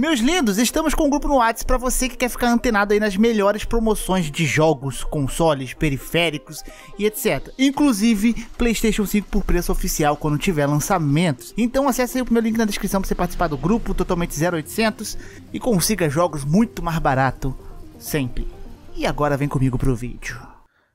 Meus lindos, estamos com um grupo no WhatsApp para você que quer ficar antenado aí nas melhores promoções de jogos, consoles, periféricos e etc. Inclusive PlayStation 5 por preço oficial quando tiver lançamentos. Então acesse aí o meu link na descrição para você participar do grupo totalmente 0800 e consiga jogos muito mais barato sempre. E agora vem comigo pro vídeo.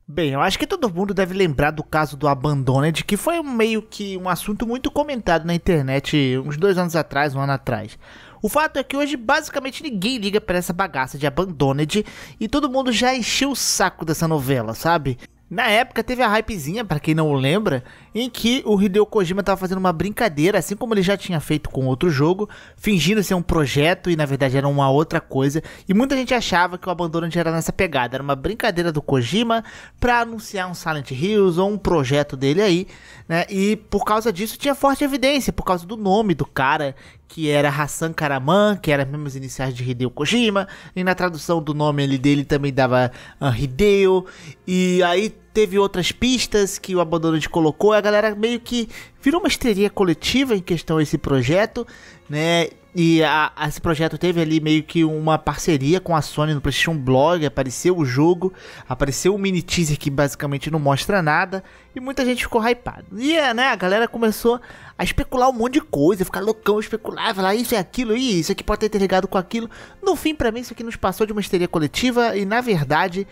Bem, eu acho que todo mundo deve lembrar do caso do Abandoned, que foi meio que um assunto muito comentado na internet uns dois anos atrás, um ano atrás. O fato é que hoje basicamente ninguém liga para essa bagaça de Abandoned e todo mundo já encheu o saco dessa novela, sabe? Na época teve a hypezinha, para quem não lembra, em que o Hideo Kojima estava fazendo uma brincadeira, assim como ele já tinha feito com outro jogo, fingindo ser um projeto e na verdade era uma outra coisa. E muita gente achava que o abandono era nessa pegada, era uma brincadeira do Kojima para anunciar um Silent Hills ou um projeto dele aí, né? E por causa disso tinha forte evidência, por causa do nome do cara que era Hassan Karaman, que era mesmos iniciais de Hideo Kojima, e na tradução do nome dele também dava uh, Hideo, e aí teve outras pistas que o Abandonante colocou, a galera meio que virou uma histeria coletiva em questão a esse projeto, né? E a, a esse projeto teve ali meio que uma parceria com a Sony no PlayStation Blog, apareceu o jogo, apareceu um mini teaser que basicamente não mostra nada, e muita gente ficou hypada. E é, né, a galera começou a especular um monte de coisa, ficar loucão, especular, falar isso é aquilo, e isso aqui pode ter ligado com aquilo. No fim, para mim, isso aqui nos passou de uma histeria coletiva, e na verdade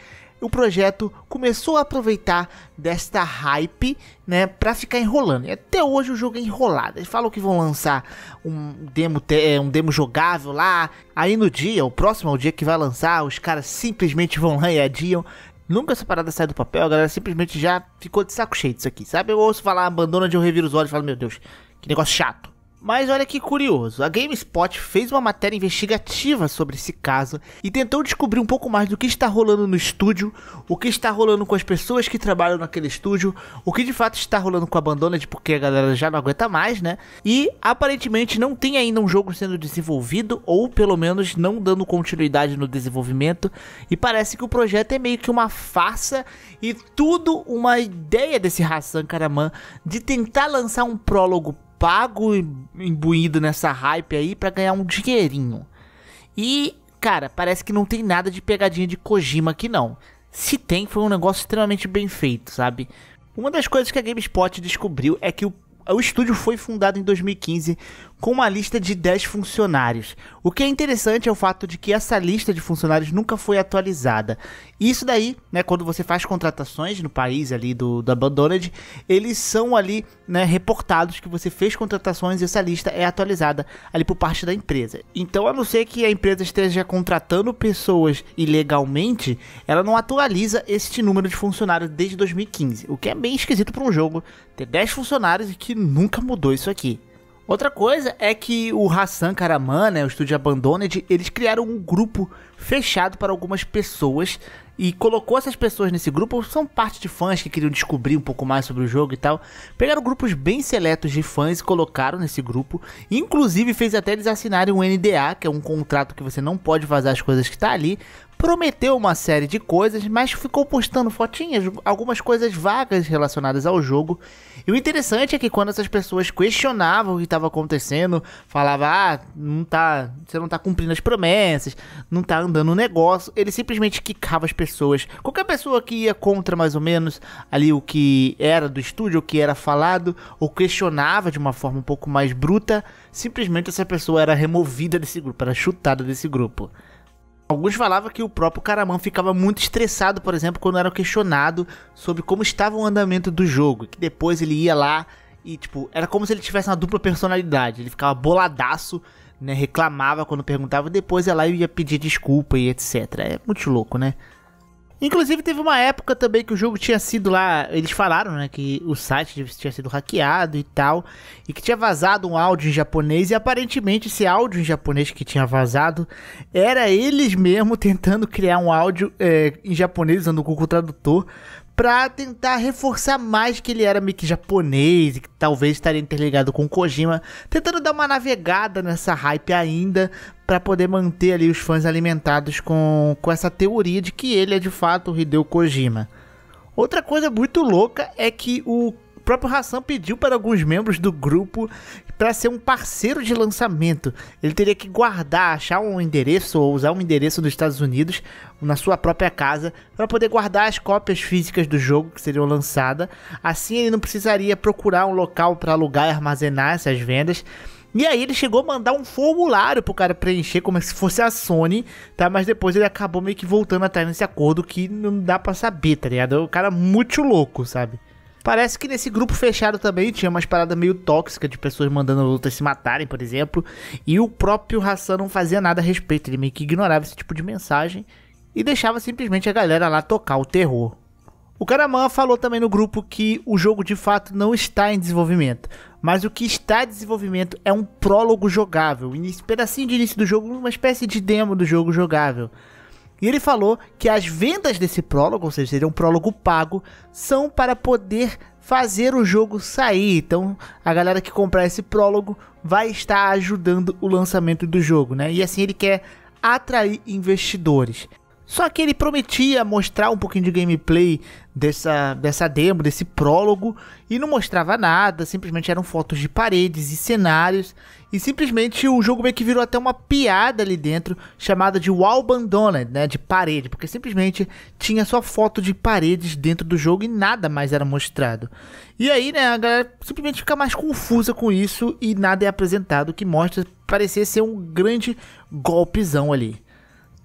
o projeto começou a aproveitar desta hype, né, para ficar enrolando. E até hoje o jogo é enrolado. Eles falam que vão lançar um demo, é, um demo jogável lá. Aí no dia, o próximo é o dia que vai lançar, os caras simplesmente vão lá e adiam. Nunca essa parada sai do papel, a galera simplesmente já ficou de saco cheio disso aqui, sabe? Eu ouço falar, abandona de um reviro os olhos e falo, meu Deus, que negócio chato. Mas olha que curioso, a GameSpot fez uma matéria investigativa sobre esse caso e tentou descobrir um pouco mais do que está rolando no estúdio, o que está rolando com as pessoas que trabalham naquele estúdio, o que de fato está rolando com a Abandoned, porque a galera já não aguenta mais, né? E aparentemente não tem ainda um jogo sendo desenvolvido, ou pelo menos não dando continuidade no desenvolvimento, e parece que o projeto é meio que uma farsa e tudo uma ideia desse Hassan Karaman de tentar lançar um prólogo pago imbuído nessa hype aí para ganhar um dinheirinho. E, cara, parece que não tem nada de pegadinha de Kojima aqui não. Se tem, foi um negócio extremamente bem feito, sabe? Uma das coisas que a GameSpot descobriu é que o, o estúdio foi fundado em 2015 com uma lista de 10 funcionários. O que é interessante é o fato de que essa lista de funcionários nunca foi atualizada. Isso daí, né, quando você faz contratações no país ali do da Abandoned, eles são ali, né, reportados que você fez contratações e essa lista é atualizada ali por parte da empresa. Então, a não ser que a empresa esteja contratando pessoas ilegalmente, ela não atualiza este número de funcionários desde 2015, o que é bem esquisito para um jogo ter 10 funcionários e que nunca mudou isso aqui. Outra coisa é que o Hassan Karaman, né, o estúdio Abandoned, eles criaram um grupo fechado para algumas pessoas e colocou essas pessoas nesse grupo, são parte de fãs que queriam descobrir um pouco mais sobre o jogo e tal. Pegaram grupos bem seletos de fãs e colocaram nesse grupo. Inclusive fez até eles assinarem um NDA, que é um contrato que você não pode fazer as coisas que tá ali. Prometeu uma série de coisas, mas ficou postando fotinhas, algumas coisas vagas relacionadas ao jogo. E o interessante é que quando essas pessoas questionavam o que estava acontecendo, falava: "Ah, não tá, você não tá cumprindo as promessas, não tá andando o negócio", ele simplesmente quicava as pessoas pessoas. Qualquer pessoa que ia contra mais ou menos ali o que era do estúdio, o que era falado, ou questionava de uma forma um pouco mais bruta, simplesmente essa pessoa era removida desse grupo, era chutada desse grupo. Alguns falavam que o próprio Caraman ficava muito estressado, por exemplo, quando era questionado sobre como estava o andamento do jogo, que depois ele ia lá e tipo, era como se ele tivesse uma dupla personalidade, ele ficava boladaço né, reclamava quando perguntava, depois ela ia pedir desculpa e etc. É muito louco, né? Inclusive, teve uma época também que o jogo tinha sido lá. Eles falaram, né? Que o site tinha sido hackeado e tal. E que tinha vazado um áudio em japonês. E aparentemente, esse áudio em japonês que tinha vazado era eles mesmo tentando criar um áudio é, em japonês usando o Google Tradutor para tentar reforçar mais que ele era meio que japonês e que talvez estaria interligado com Kojima, tentando dar uma navegada nessa hype ainda para poder manter ali os fãs alimentados com, com essa teoria de que ele é de fato o Hideo Kojima. Outra coisa muito louca é que o próprio Hassan pediu para alguns membros do grupo para ser um parceiro de lançamento. Ele teria que guardar, achar um endereço ou usar um endereço dos Estados Unidos na sua própria casa para poder guardar as cópias físicas do jogo que seriam lançadas. Assim ele não precisaria procurar um local para alugar e armazenar essas vendas. E aí ele chegou a mandar um formulário pro cara preencher como se fosse a Sony, tá? Mas depois ele acabou meio que voltando atrás nesse acordo que não dá para saber, tá ligado? O é cara muito louco, sabe? Parece que nesse grupo fechado também tinha umas paradas meio tóxicas de pessoas mandando outras se matarem, por exemplo. E o próprio Hassan não fazia nada a respeito. Ele meio que ignorava esse tipo de mensagem e deixava simplesmente a galera lá tocar o terror. O Karaman falou também no grupo que o jogo de fato não está em desenvolvimento, mas o que está em desenvolvimento é um prólogo jogável, um pedacinho de início do jogo, uma espécie de demo do jogo jogável. E ele falou que as vendas desse prólogo, ou seja, seria um prólogo pago, são para poder fazer o jogo sair. Então, a galera que comprar esse prólogo vai estar ajudando o lançamento do jogo, né? E assim ele quer atrair investidores. Só que ele prometia mostrar um pouquinho de gameplay dessa, dessa demo, desse prólogo, e não mostrava nada, simplesmente eram fotos de paredes e cenários, e simplesmente o jogo meio que virou até uma piada ali dentro, chamada de wall abandoned, né, de parede, porque simplesmente tinha só foto de paredes dentro do jogo e nada mais era mostrado. E aí, né, a galera simplesmente fica mais confusa com isso e nada é apresentado, que mostra parecer ser um grande golpezão ali.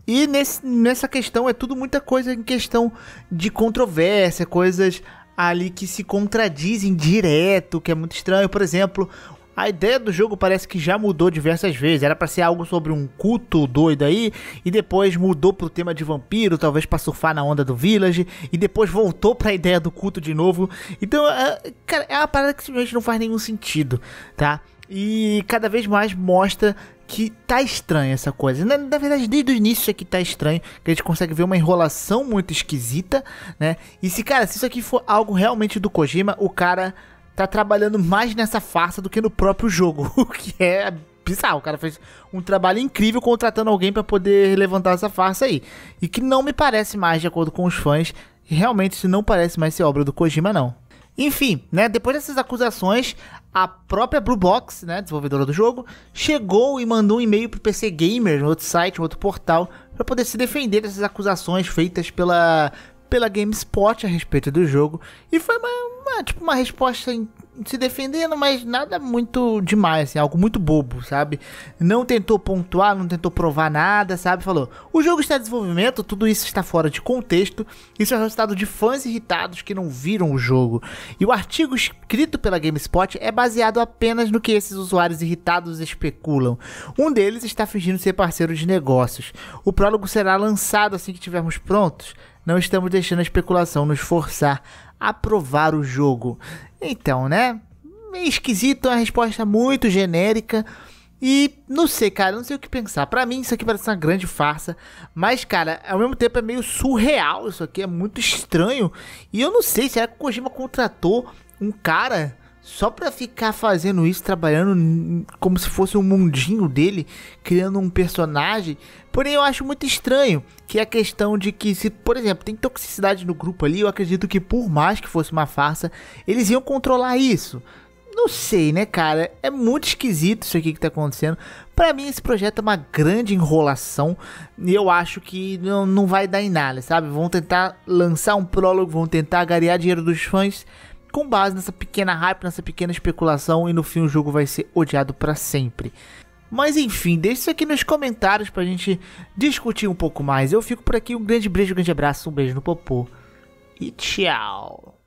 E nesse, nessa questão é tudo muita coisa em questão de controvérsia, coisas ali que se contradizem direto, que é muito estranho. Por exemplo, a ideia do jogo parece que já mudou diversas vezes. Era para ser algo sobre um culto doido aí, e depois mudou pro tema de vampiro, talvez pra surfar na onda do Village, e depois voltou pra ideia do culto de novo. Então, é, cara, é uma parada que simplesmente não faz nenhum sentido, tá? E cada vez mais mostra que tá estranha essa coisa. Na, na, verdade, desde o início aqui é tá estranho, que a gente consegue ver uma enrolação muito esquisita, né? E se, cara, se isso aqui for algo realmente do Kojima, o cara tá trabalhando mais nessa farsa do que no próprio jogo, o que é bizarro. O cara fez um trabalho incrível contratando alguém para poder levantar essa farsa aí. E que não me parece mais, de acordo com os fãs, realmente isso não parece mais ser obra do Kojima, não. Enfim, né, depois dessas acusações, a própria Blue Box, né, desenvolvedora do jogo, chegou e mandou um e-mail pro PC Gamer, outro site, outro portal, para poder se defender dessas acusações feitas pela pela GameSpot a respeito do jogo. E foi uma, uma tipo uma resposta in, se defendendo, mas nada muito demais, assim, algo muito bobo, sabe? Não tentou pontuar, não tentou provar nada, sabe? Falou: o jogo está em desenvolvimento, tudo isso está fora de contexto, isso é resultado de fãs irritados que não viram o jogo. E o artigo escrito pela GameSpot é baseado apenas no que esses usuários irritados especulam. Um deles está fingindo ser parceiro de negócios. O prólogo será lançado assim que estivermos prontos. Não estamos deixando a especulação nos forçar a provar o jogo. Então, né? Meio esquisito, uma resposta muito genérica. E não sei, cara, não sei o que pensar. Para mim, isso aqui parece uma grande farsa. Mas, cara, ao mesmo tempo é meio surreal isso aqui, é muito estranho. E eu não sei, será que o Kojima contratou um cara só pra ficar fazendo isso, trabalhando como se fosse um mundinho dele, criando um personagem. Porém, eu acho muito estranho que a questão de que, se, por exemplo, tem toxicidade no grupo ali, eu acredito que por mais que fosse uma farsa, eles iam controlar isso. Não sei, né, cara? É muito esquisito isso aqui que tá acontecendo. Para mim, esse projeto é uma grande enrolação e eu acho que não, não vai dar em nada, sabe? Vão tentar lançar um prólogo, vão tentar garear dinheiro dos fãs com base nessa pequena hype, nessa pequena especulação e no fim o jogo vai ser odiado para sempre. Mas enfim, deixe isso aqui nos comentários pra gente discutir um pouco mais. Eu fico por aqui, um grande beijo, um grande abraço, um beijo no popô e tchau.